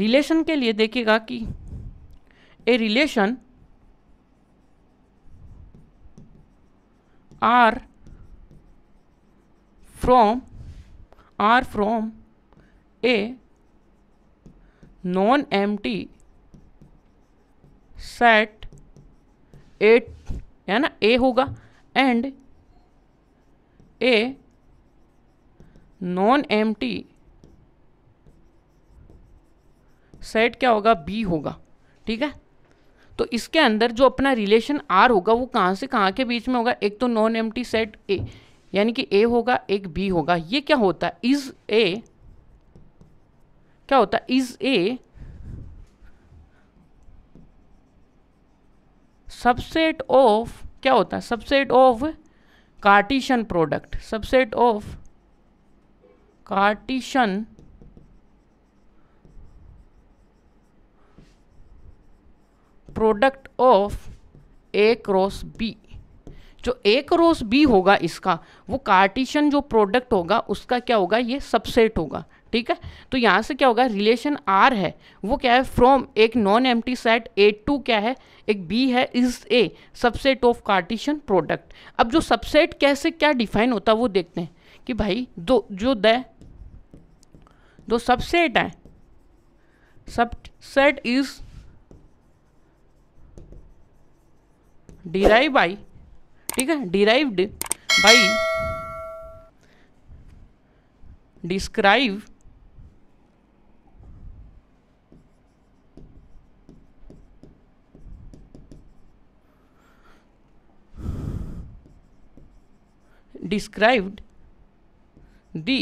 relation के लिए देखिएगा कि a relation R from R from a non empty set at है ना ए होगा and a non empty set क्या होगा बी होगा ठीक है तो इसके अंदर जो अपना रिलेशन आर होगा वो कहाँ से कहाँ के बीच में होगा एक तो नॉन एम सेट ए यानी कि ए होगा एक बी होगा ये क्या होता है इज ए क्या होता है इज ए सबसेट ऑफ क्या होता है subset of Cartesian product subset of Cartesian product of A cross B जो ए क्रॉस बी होगा इसका वो कार्टिशन जो प्रोडक्ट होगा उसका क्या होगा ये सबसेट होगा ठीक है तो यहाँ से क्या होगा रिलेशन आर है वो क्या है फ्रॉम एक non T set A to क्या है एक बी है is a subset of Cartesian product अब जो सबसेट कैसे क्या डिफाइन होता है वो देखते हैं कि भाई दो जो द दो सबसेट हैं सबसेट इज़ डिराइव बाई ठीक है derived by describe described the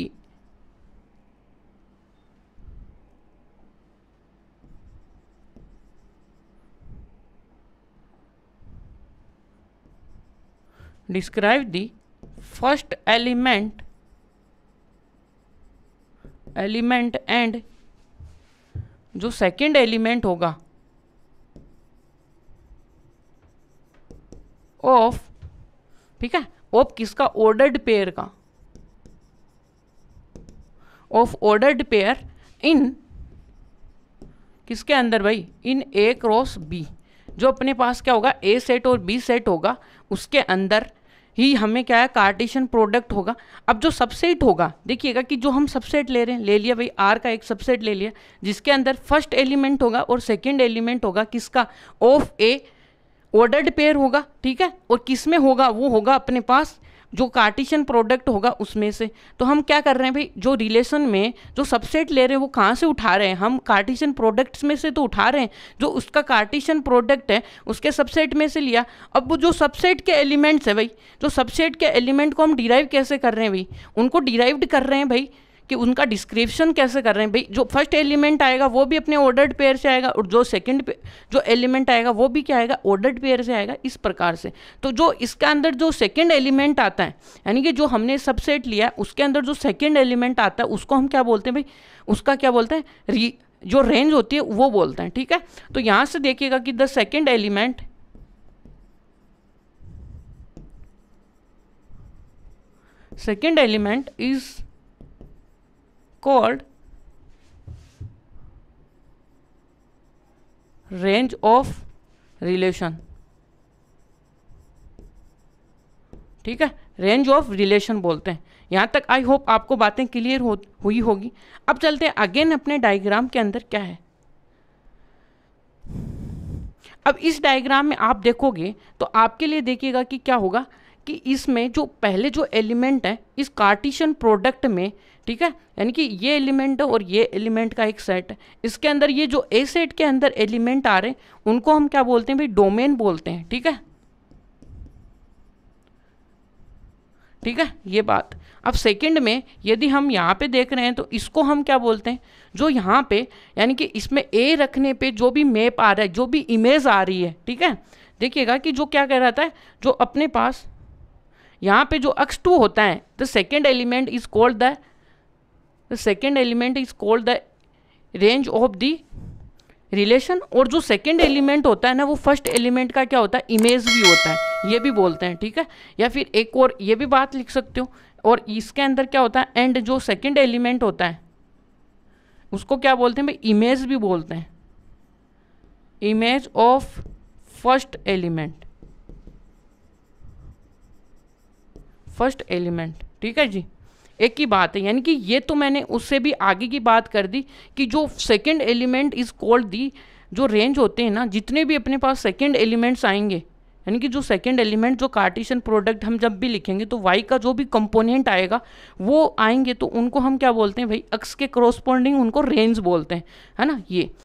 describe the first element element and जो second एलिमेंट होगा ऑफ ठीक है ऑफ किसका ordered पेयर का ऑफ ordered पेयर इन किसके अंदर भाई इन ए क्रॉस बी जो अपने पास क्या होगा ए सेट और बी सेट होगा उसके अंदर ही हमें क्या है कार्टेशियन प्रोडक्ट होगा अब जो सबसेट होगा देखिएगा कि जो हम सबसेट ले रहे हैं ले लिया भाई आर का एक सबसेट ले लिया जिसके अंदर फर्स्ट एलिमेंट होगा और सेकेंड एलिमेंट होगा किसका ऑफ ए ऑर्डर्ड पेयर होगा ठीक है और किस में होगा वो होगा अपने पास जो कार्टिशन प्रोडक्ट होगा उसमें से तो हम क्या कर रहे हैं भाई जो रिलेशन में जो सबसेट ले रहे हैं वो कहाँ से उठा रहे हैं हम कार्टिशन प्रोडक्ट्स में से तो उठा रहे हैं जो उसका कार्टिशन प्रोडक्ट है उसके सबसेट में से लिया अब वो जो सबसेट के एलिमेंट्स है भाई जो सबसेट के एलिमेंट को हम डिराइव कैसे कर रहे हैं भाई उनको डिराइव्ड कर रहे हैं भाई कि उनका डिस्क्रिप्शन कैसे कर रहे हैं भाई जो फर्स्ट एलिमेंट आएगा वो भी अपने ऑर्डर्ड पेयर से आएगा और जो सेकंड जो एलिमेंट आएगा वो भी क्या आएगा ऑर्डर्ड पेयर से आएगा इस प्रकार से तो जो इसके अंदर जो सेकंड एलिमेंट आता है यानी कि जो हमने सबसेट लिया उसके अंदर जो सेकेंड एलिमेंट आता है उसको हम क्या बोलते हैं भाई उसका क्या बोलते हैं जो रेंज होती है वो बोलते हैं ठीक है तो यहाँ से देखिएगा कि the second element second element is called range of relation ठीक है रेंज ऑफ रिलेशन बोलते हैं यहाँ तक आई होप आपको बातें क्लियर हो हुई होगी अब चलते हैं अगेन अपने डायग्राम के अंदर क्या है अब इस डायग्राम में आप देखोगे तो आपके लिए देखिएगा कि क्या होगा कि इसमें जो पहले जो एलिमेंट है इस कार्टिशन प्रोडक्ट में ठीक है यानी कि ये एलिमेंट है और ये एलिमेंट का एक सेट है इसके अंदर ये जो ए सेट के अंदर एलिमेंट आ रहे हैं उनको हम क्या बोलते हैं भाई डोमेन बोलते हैं ठीक है ठीक है ये बात अब सेकंड में यदि हम यहाँ पे देख रहे हैं तो इसको हम क्या बोलते हैं जो यहाँ पे यानी कि इसमें ए रखने पे जो भी मैप आ रहा है जो भी इमेज आ रही है ठीक है देखिएगा कि जो क्या कह रहा था जो अपने पास यहाँ पे जो अक्स टू होता है the second element is called the the second element is called the range of the relation और जो सेकेंड एलिमेंट होता है ना वो फर्स्ट एलिमेंट का क्या होता है इमेज भी होता है ये भी बोलते हैं ठीक है या फिर एक और ये भी बात लिख सकते हो और इसके अंदर क्या होता है एंड जो सेकेंड एलिमेंट होता है उसको क्या बोलते हैं भाई इमेज भी बोलते हैं image of first element first element ठीक है जी एक ही बात है यानी कि ये तो मैंने उससे भी आगे की बात कर दी कि जो second element is called the जो रेंज होते हैं ना जितने भी अपने पास सेकेंड एलिमेंट्स आएंगे यानी कि जो सेकेंड एलिमेंट जो कार्टिशन प्रोडक्ट हम जब भी लिखेंगे तो वाई का जो भी कंपोनेंट आएगा वो आएंगे तो उनको हम क्या बोलते हैं भाई अक्स के क्रोस्पॉन्डिंग उनको रेंज बोलते हैं है ना ये